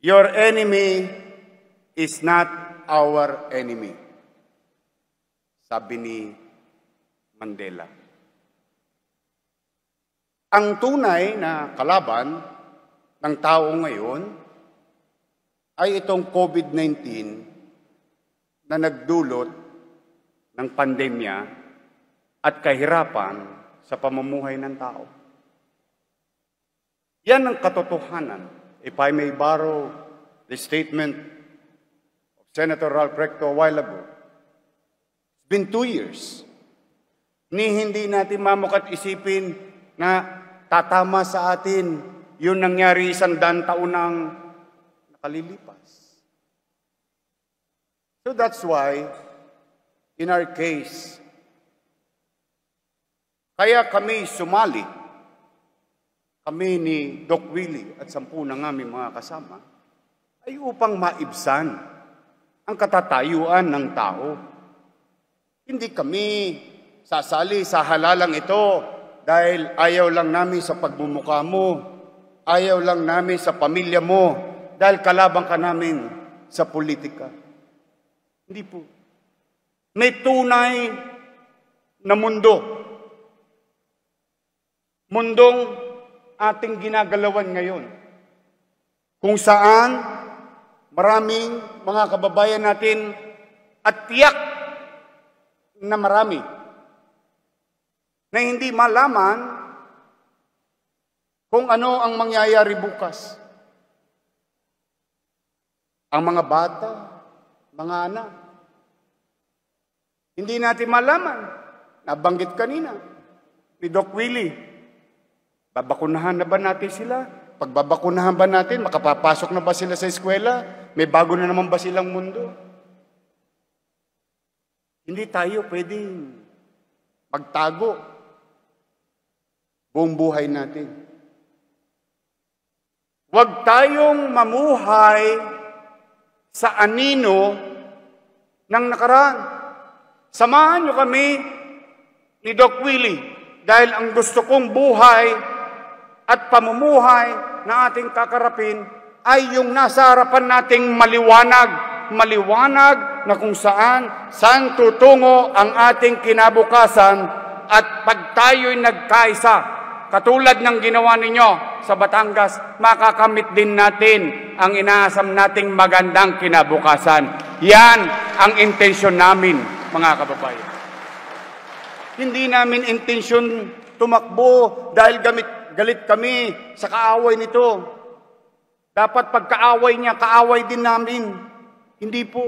Your enemy is not our enemy. Sabi ni Mandela. Ang tunay na kalaban ng tao ngayon ay itong COVID-19 na nagdulot ng pandemya at kahirapan sa pamumuhay ng tao. Yan ang katotohanan if I may borrow the statement of Senator Ralph Recto a while ago, it's been two years ni hindi natin mamukat isipin na tatama sa atin yung nangyari isang daan taon ang nakalilipas. So that's why, in our case, kaya kami sumali kami ni Doc Willie at sampu ng aming mga kasama ay upang maibsan ang katatayuan ng tao. Hindi kami sasali sa halalang ito dahil ayaw lang namin sa pagmumukha mo, ayaw lang namin sa pamilya mo, dahil kalabang ka namin sa politika. Hindi po. May tunay na mundo. Mundong ating ginagalawan ngayon. Kung saan maraming mga kababayan natin at tiyak na marami na hindi malaman kung ano ang mangyayari bukas. Ang mga bata, mga anak, hindi natin malaman. Nabanggit kanina ni Doc Willie Babakunahan na ba natin sila? Pagbabakunahan ba natin? Makapapasok na ba sila sa eskwela? May bago na naman ba silang mundo? Hindi tayo pwedeng magtago buong buhay natin. Huwag tayong mamuhay sa anino ng nakaraan. Samahan niyo kami ni Doc Willie dahil ang gusto kong buhay at pamumuhay na ating kakarapin ay yung nasa harapan nating maliwanag, maliwanag na kung saan, saan tutungo ang ating kinabukasan at pag tayo'y nagkaisa, katulad ng ginawa ninyo sa Batangas, makakamit din natin ang inaasam nating magandang kinabukasan. Yan ang intensyon namin, mga kababayan. Hindi namin intensyon tumakbo dahil gamit galit kami sa kaaway nito. Dapat pagkaaway niya, kaaway din namin. Hindi po.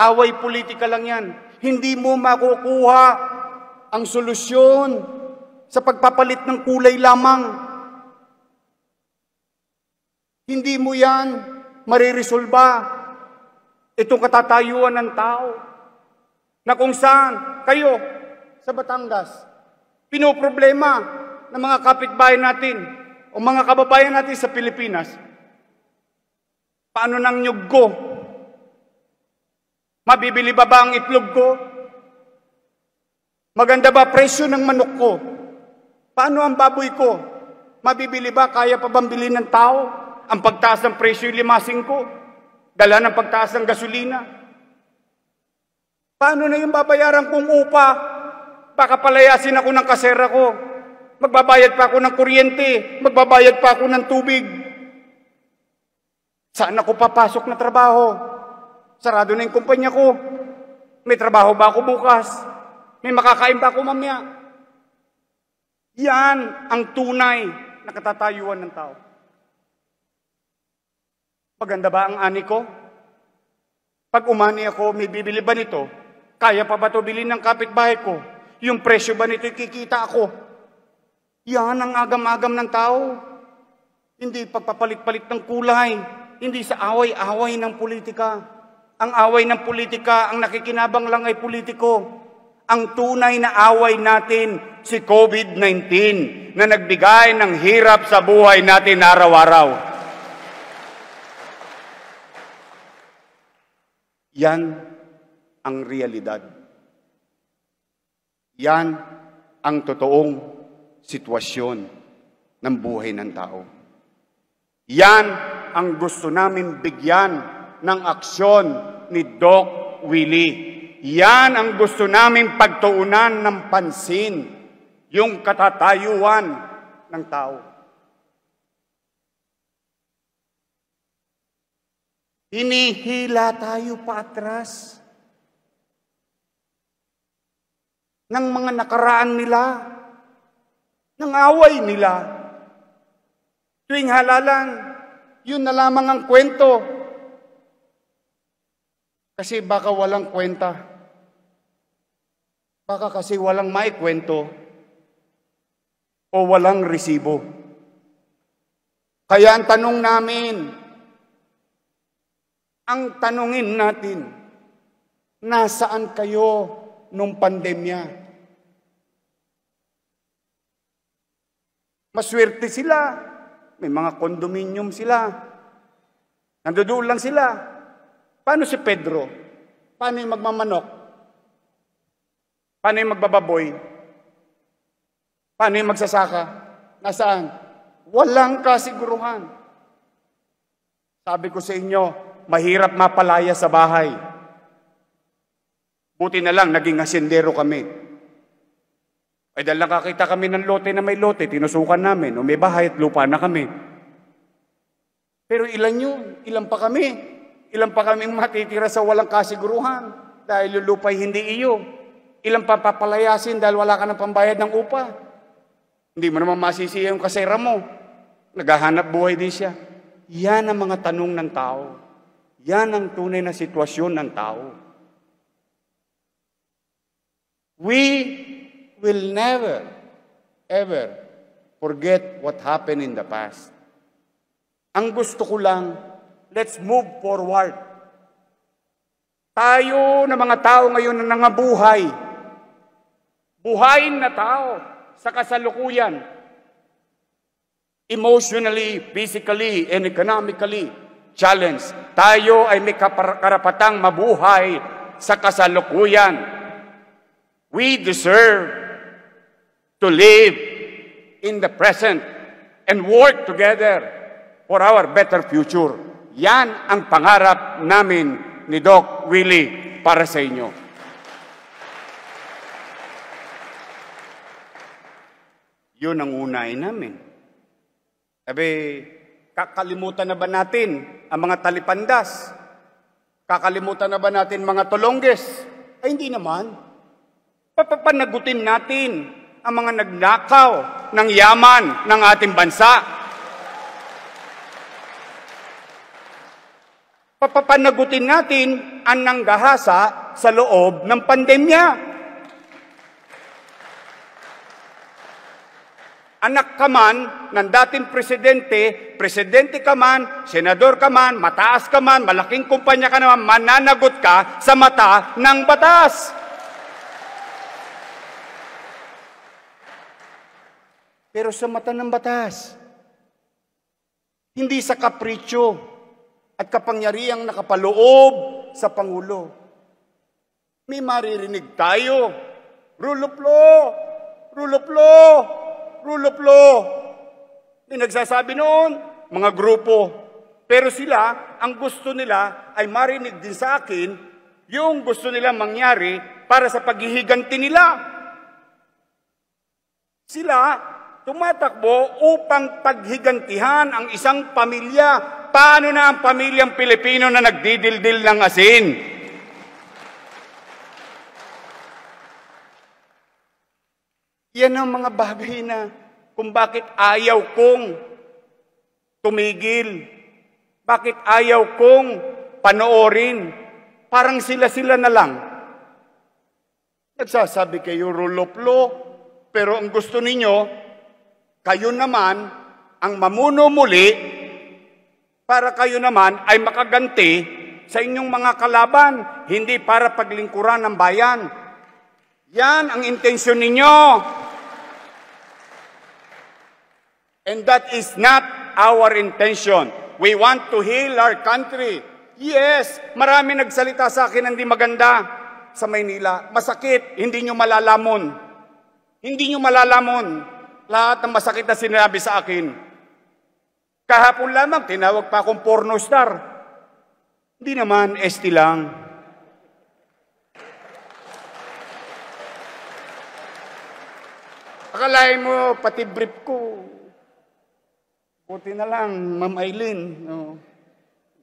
Away politika lang yan. Hindi mo makukuha ang solusyon sa pagpapalit ng kulay lamang. Hindi mo yan mariresolba. Itong katatayuan ng tao na kung saan kayo sa Batangas, pinoproblema ng mga kapitbahay natin o mga kababayan natin sa Pilipinas, paano nang nyug ko? Mabibili ba ba ang itlog ko? Maganda ba presyo ng manok ko? Paano ang baboy ko? Mabibili ba? Kaya pa bang bilhin ng tao? Ang pagtaas ng presyo yung limasing ko? Dala ng pagtaas ng gasolina? Paano na yung babayaran kong upa? Baka palayasin ako ng kasera ko. Magbabayad pa ako ng kuryente. Magbabayad pa ako ng tubig. Saan ako papasok na trabaho? Sarado na yung kumpanya ko. May trabaho ba ako bukas? May makakain pa ako mamaya? Yan ang tunay na katatayuan ng tao. Paganda ba ang ani ko? Pag umani ako, may bibili ba nito? Kaya pa ba ito bilhin ng kapitbahay ko? Yung presyo ba nito'y kikita ako? Yan ang agam-agam ng tao. Hindi pagpapalit-palit ng kulay. Hindi sa away-away ng politika. Ang away ng politika, ang nakikinabang lang ay politiko. Ang tunay na away natin, si COVID-19 na nagbigay ng hirap sa buhay natin araw-araw. Yan ang realidad. Yan ang totoong sitwasyon ng buhay ng tao. Yan ang gusto namin bigyan ng aksyon ni Doc Willie. Yan ang gusto namin pagtuunan ng pansin, yung katatayuan ng tao. Hinihila tayo patras ng mga nakaraan nila ng away nila. Tuwing halalan, yun na lamang ang kwento. Kasi baka walang kwenta. Baka kasi walang maikwento o walang resibo. Kaya ang tanong namin, ang tanungin natin, nasaan kayo nung pandemya? Maswerte sila. May mga condominium sila. Nandoon lang sila. Paano si Pedro? Paano yung magmamanok? Paano yung magbababoy? Paano yung magsasaka? Nasaan? Walang kasiguruhan. Sabi ko sa inyo, mahirap mapalaya sa bahay. Buti na lang, naging asyendero kami. Ay dahil nakakita kami ng lote na may lote, tinusukan namin, o may bahay at lupa na kami. Pero ilan yun? Ilan pa kami? Ilan pa kaming matitira sa walang kasiguruhan dahil yung lupa hindi iyo? Ilan pa papalayasin dahil wala ka ng pambayad ng upa? Hindi mo naman masisi yung kasera mo. Naghahanap buhay din siya. Yan ang mga tanong ng tao. Yan ang tunay na sitwasyon ng tao. We will never, ever forget what happened in the past. Ang gusto ko lang, let's move forward. Tayo na mga tao ngayon na nangabuhay, buhayin na tao sa kasalukuyan, emotionally, physically, and economically challenge. Tayo ay may karapatang mabuhay sa kasalukuyan. We deserve to live in the present and work together for our better future. Yan ang pangarap namin ni Doc Willie para sa inyo. Yun ang unahin namin. Sabi, kakalimutan na ba natin ang mga talipandas? Kakalimutan na ba natin mga tulongges? Ay hindi naman. Papapanagutin natin ang mga nagnakaw ng yaman ng ating bansa. Papapanagutin natin ang nanggahasa sa loob ng pandemya. Anak ka man ng dating presidente, presidente ka man, senador ka man, mataas ka man, malaking kumpanya ka naman, mananagot ka sa mata ng batas. pero sa mata ng batas. Hindi sa kapritsyo at kapangyariang nakapaloob sa Pangulo. May maririnig tayo. Rule of law! Rule of law! Rule of law! May nagsasabi noon, mga grupo. Pero sila, ang gusto nila ay marinig din sa akin yung gusto nila mangyari para sa paghihiganti nila. Sila, tumatakbo upang paghigantihan ang isang pamilya. Paano na ang pamilyang Pilipino na nagdidildil ng asin? Yan ang mga bagay na kung bakit ayaw kong tumigil, bakit ayaw kong panoorin, parang sila-sila na lang. Nagsasabi kayo rule of law, pero ang gusto ninyo, kayo naman ang mamuno muli para kayo naman ay makaganti sa inyong mga kalaban, hindi para paglingkuran ng bayan. Yan ang intensyon ninyo. And that is not our intention. We want to heal our country. Yes, marami nagsalita sa akin hindi maganda sa Maynila. Masakit, hindi nyo malalamon. Hindi nyo malalamon lahat ng masakit na sinabi sa akin. Kahapon lamang, tinawag pa akong porno star. Hindi naman, esti lang. Akalain mo, pati brief ko. Buti na lang, Ma'am Aileen. No.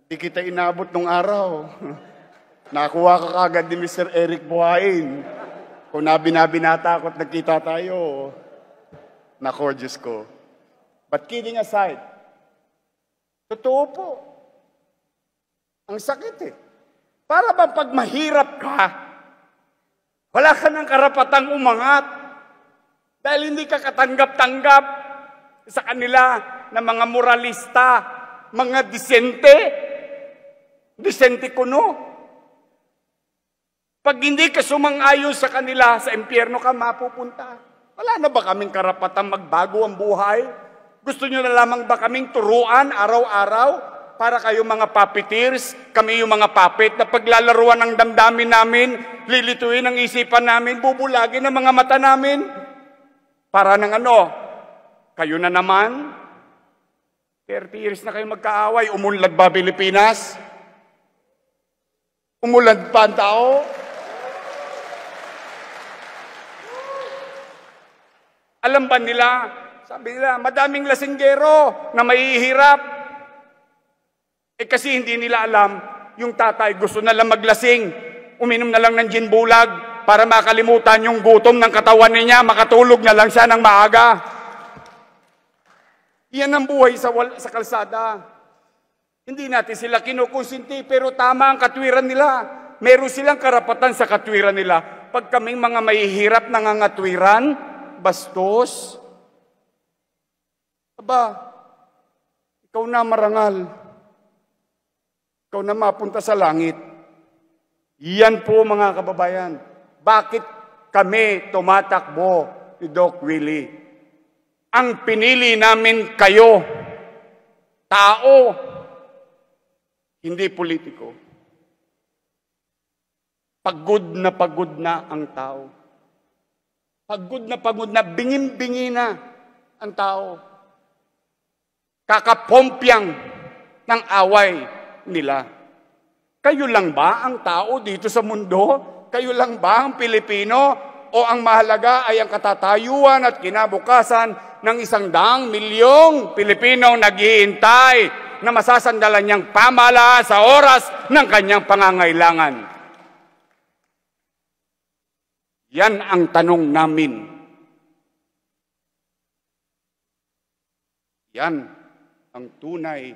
Hindi kita inabot nung araw. Nakuha ka kagad ni Mr. Eric Buhain. Kung nabinabinata ako at nagkita tayo, Nako, Diyos ko. But kidding aside, totoo po. Ang sakit eh. Para bang pag mahirap ka, wala ka ng karapatang umangat dahil hindi ka katanggap-tanggap sa kanila na mga moralista, mga disente. Disente kuno. Pag hindi ka sumang-ayon sa kanila, sa impyerno ka mapupunta. Wala na ba kaming karapatang magbago ang buhay? Gusto nyo na lamang ba kaming turuan araw-araw para kayo mga puppeteers, kami yung mga puppet na paglalaruan ng damdamin namin, lilituin ang isipan namin, bubulagin ang mga mata namin? Para ng ano? Kayo na naman? 30 years na kayo magkaaway, umunlad ba Pilipinas? Umunlad pa ang tao? Alam ba nila? Sabi nila, madaming lasinggero na mahihirap. Eh kasi hindi nila alam, yung tatay gusto na lang maglasing, uminom na lang ng gin bulag para makalimutan yung gutom ng katawan niya, makatulog na lang siya ng maaga. Iyan ang buhay sa, wal- sa kalsada. Hindi natin sila kinukonsinti, pero tama ang katwiran nila. Meron silang karapatan sa katwiran nila. Pag kaming mga mahihirap nangangatwiran, bastos. Aba, ikaw na marangal. Ikaw na mapunta sa langit. Iyan po mga kababayan. Bakit kami tumatakbo ni Doc Willie? Ang pinili namin kayo, tao, hindi politiko. Pagod na pagod na ang tao. Pagod na pagod na, bingin-bingi na ang tao. Kakapompiang ng away nila. Kayo lang ba ang tao dito sa mundo? Kayo lang ba ang Pilipino? O ang mahalaga ay ang katatayuan at kinabukasan ng isang daang milyong Pilipinong naghihintay na masasandalan niyang pamala sa oras ng kanyang pangangailangan. Yan ang tanong namin. Yan ang tunay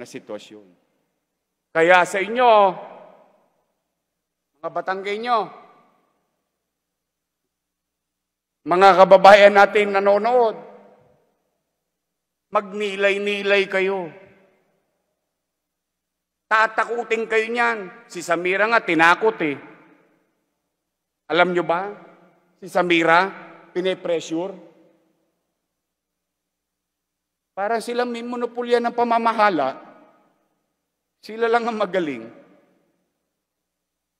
na sitwasyon. Kaya sa inyo, mga Batanggay nyo, mga kababayan natin nanonood, magnilay-nilay kayo. Tatakutin kayo niyan. Si Samira nga tinakot eh. Alam nyo ba, si Samira, pinipressure? Para sila may monopolya ng pamamahala, sila lang ang magaling.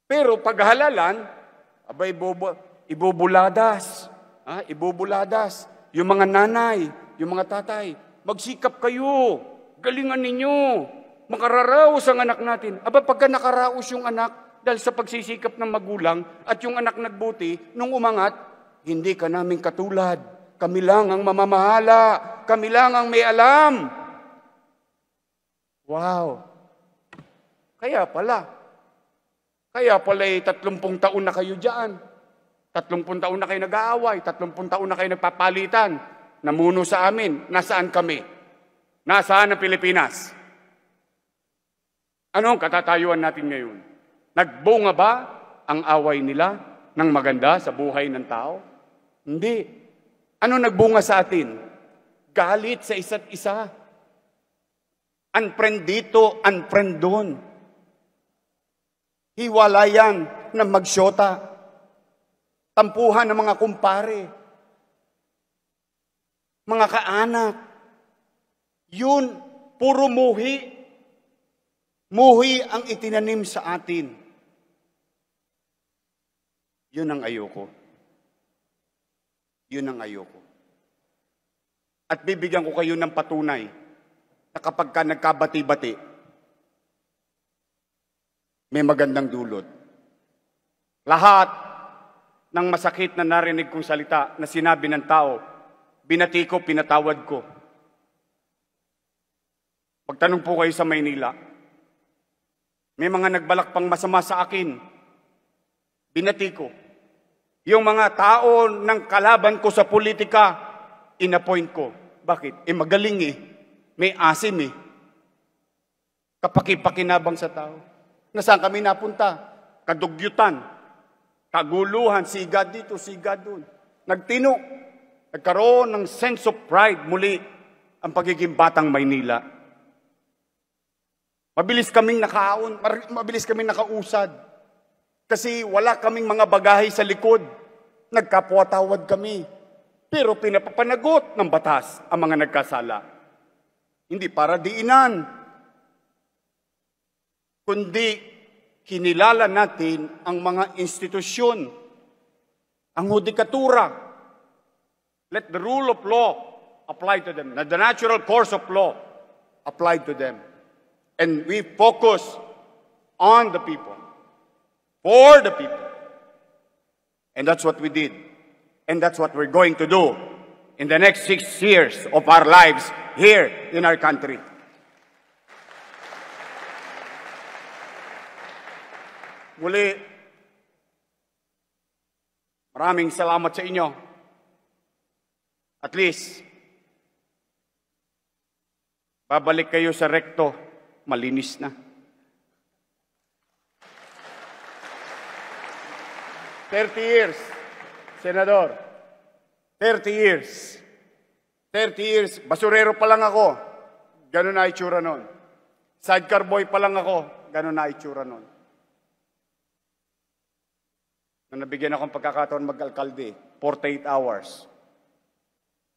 Pero paghalalan, abay, ibubu ibubuladas. Ha? Ibubuladas. Yung mga nanay, yung mga tatay, magsikap kayo. Galingan ninyo. Makararaos ang anak natin. Aba, pagka nakaraos yung anak, dahil sa pagsisikap ng magulang at yung anak nagbuti, nung umangat, hindi ka namin katulad. Kami lang ang mamamahala. Kami lang ang may alam. Wow. Kaya pala. Kaya pala eh, tatlumpung taon na kayo dyan. Tatlumpung taon na kayo nag-aaway. Tatlumpung taon na kayo nagpapalitan. Namuno sa amin. Nasaan kami? Nasaan ang Pilipinas? Anong katatayuan natin ngayon? Nagbunga ba ang away nila ng maganda sa buhay ng tao? Hindi. Ano nagbunga sa atin? Galit sa isa't isa. Unfriend dito, unfriend doon. Hiwalayan ng magsyota. Tampuhan ng mga kumpare. Mga kaanak. Yun, puro muhi Muhi ang itinanim sa atin. Yun ang ayoko. Yun ang ayoko. At bibigyan ko kayo ng patunay na kapag ka nagkabati-bati, may magandang dulot. Lahat ng masakit na narinig kong salita na sinabi ng tao, binati ko, pinatawad ko. Pagtanong po kayo sa Maynila, may mga nagbalak pang masama sa akin. Binati ko. Yung mga tao ng kalaban ko sa politika, inappoint ko. Bakit? Eh magaling eh. May asim eh. Kapakipakinabang sa tao. Nasaan kami napunta? Kadugyutan. Kaguluhan. Sigad dito, sigad doon. Nagtino. Nagkaroon ng sense of pride muli ang pagiging batang Maynila. Mabilis kaming nakahaon, mabilis kaming nakausad. Kasi wala kaming mga bagahe sa likod. Nagkapwa-tawad kami. Pero pinapapanagot ng batas ang mga nagkasala. Hindi para diinan, kundi kinilala natin ang mga institusyon, ang hudikatura. Let the rule of law apply to them. the natural course of law apply to them. and we focus on the people, for the people. And that's what we did. And that's what we're going to do in the next six years of our lives here in our country. Muli, maraming salamat sa inyo. At least, babalik kayo sa rekto malinis na. Thirty years, Senador. Thirty years. Thirty years. Basurero pa lang ako. Ganun na itsura nun. Sidecar boy pa lang ako. Ganun na itsura nun. Nung nabigyan akong pagkakataon mag-alkalde, 48 hours,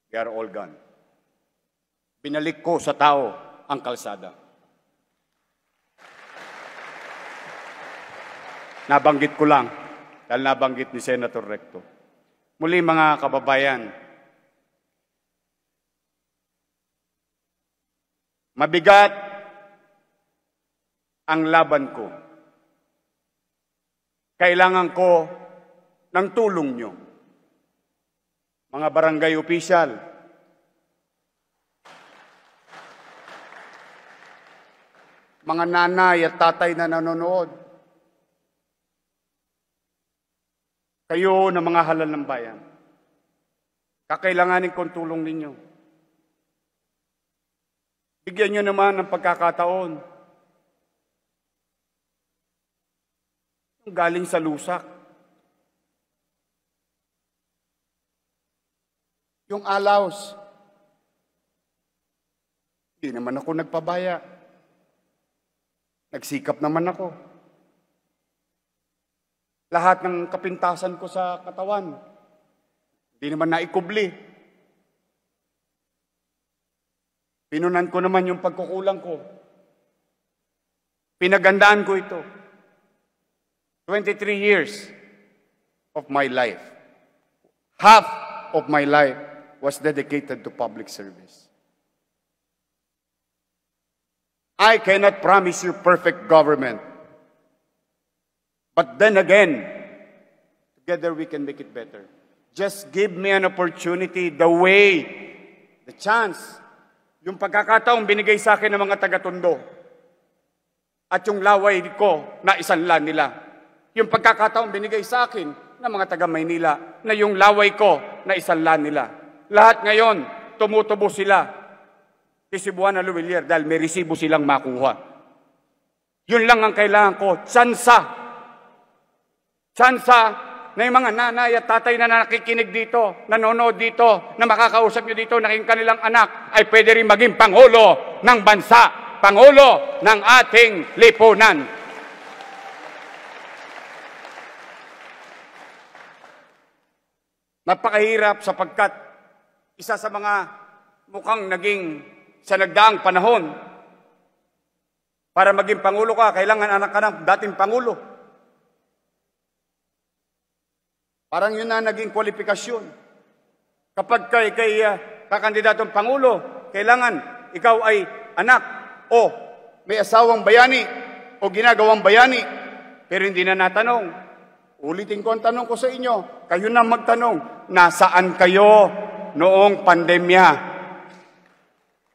they are all gone. Binalik ko sa tao ang kalsada. Nabanggit ko lang dahil nabanggit ni Senator Recto. Muli mga kababayan, mabigat ang laban ko. Kailangan ko ng tulong nyo. Mga barangay official, mga nanay at tatay na nanonood, kayo ng mga halal ng bayan. Kakailanganin kong tulong ninyo. Bigyan nyo naman ng pagkakataon. Galing sa lusak. Yung alaws. Hindi naman ako nagpabaya. Nagsikap naman ako lahat ng kapintasan ko sa katawan. Hindi naman naikubli. Pinunan ko naman yung pagkukulang ko. Pinagandaan ko ito. 23 years of my life. Half of my life was dedicated to public service. I cannot promise you perfect government. But then again, together we can make it better. Just give me an opportunity, the way, the chance, yung pagkakataong binigay sa akin ng mga taga-Tondo at yung laway ko na isanla nila. Yung pagkakataong binigay sa akin ng mga taga-Maynila na yung laway ko na isanla nila. Lahat ngayon, tumutubo sila kay Cebuana Luwilier dahil may resibo silang makuha. Yun lang ang kailangan ko, tsansa Tsansa na yung mga nanay at tatay na nakikinig dito, nanonood dito, na makakausap nyo dito, na kanilang anak ay pwede rin maging Pangulo ng bansa, Pangulo ng ating lipunan. Napakahirap sapagkat isa sa mga mukhang naging sa nagdaang panahon para maging Pangulo ka, kailangan anak ka ng dating Pangulo. Parang yun na naging kwalifikasyon. Kapag kay, kay uh, ah, kakandidatong Pangulo, kailangan ikaw ay anak o may asawang bayani o ginagawang bayani. Pero hindi na natanong. Ulitin ko ang tanong ko sa inyo. Kayo na magtanong, nasaan kayo noong pandemya?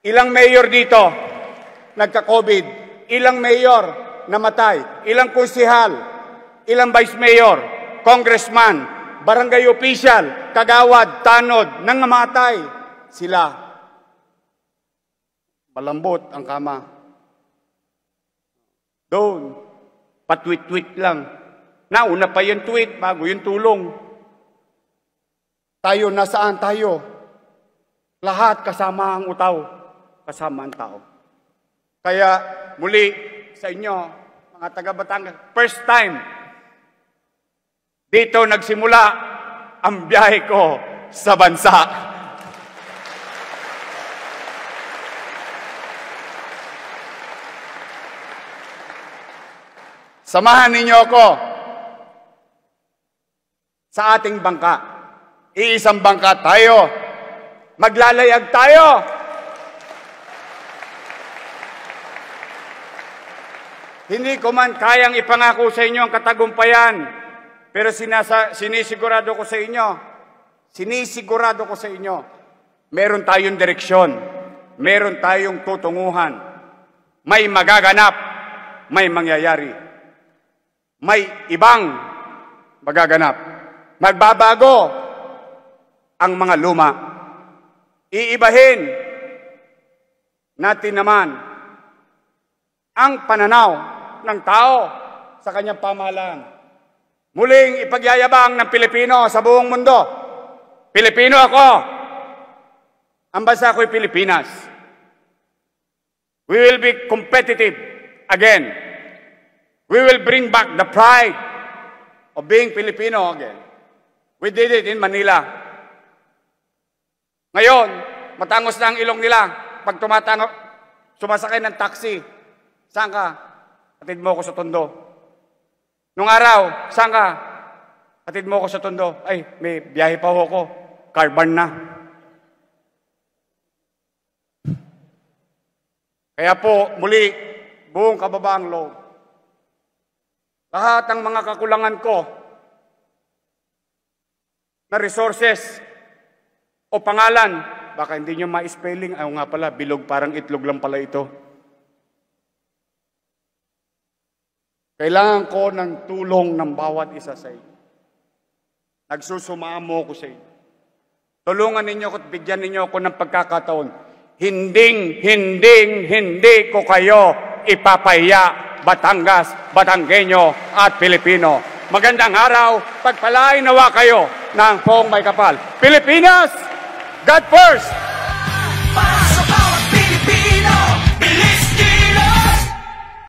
Ilang mayor dito nagka-COVID? Ilang mayor namatay? Ilang kusihal? Ilang vice mayor? Congressman? barangay official, kagawad, tanod, nang namatay sila. Malambot ang kama. Doon, patwit twit lang. Nauna pa yung tweet bago yung tulong. Tayo, nasaan tayo? Lahat kasama ang utaw, kasama ang tao. Kaya muli sa inyo, mga taga-Batangas, first time dito nagsimula ang biyahe ko sa bansa. Samahan ninyo ako sa ating bangka. Iisang bangka tayo. Maglalayag tayo. Hindi ko man kayang ipangako sa inyo ang katagumpayan pero sinasa, sinisigurado ko sa inyo, sinisigurado ko sa inyo, meron tayong direksyon, meron tayong tutunguhan, may magaganap, may mangyayari, may ibang magaganap, magbabago ang mga luma. Iibahin natin naman ang pananaw ng tao sa kanyang pamahalaan Muling ipagyayabang ng Pilipino sa buong mundo. Pilipino ako. Ang bansa ko'y Pilipinas. We will be competitive again. We will bring back the pride of being Filipino again. We did it in Manila. Ngayon, matangos na ang ilong nila pag tumatango, sumasakay ng taxi. Saan ka? Atid mo ako sa tondo. Nung araw, saan ka? Atid mo ako sa tondo. Ay, may biyahe pa ako. Carbon na. Kaya po, muli, buong kababaang loob. Lahat ng mga kakulangan ko na resources o pangalan, baka hindi nyo ma-spelling, ayaw nga pala, bilog parang itlog lang pala ito. Kailangan ko ng tulong ng bawat isa sa inyo. Nagsusumamo ko sa inyo. Tulungan ninyo ko at bigyan ninyo ako ng pagkakataon. Hinding, hinding, hindi ko kayo ipapahiya Batangas, Batanggenyo at Pilipino. Magandang araw, pagpalain nawa kayo ng pong may kapal. Pilipinas, God first!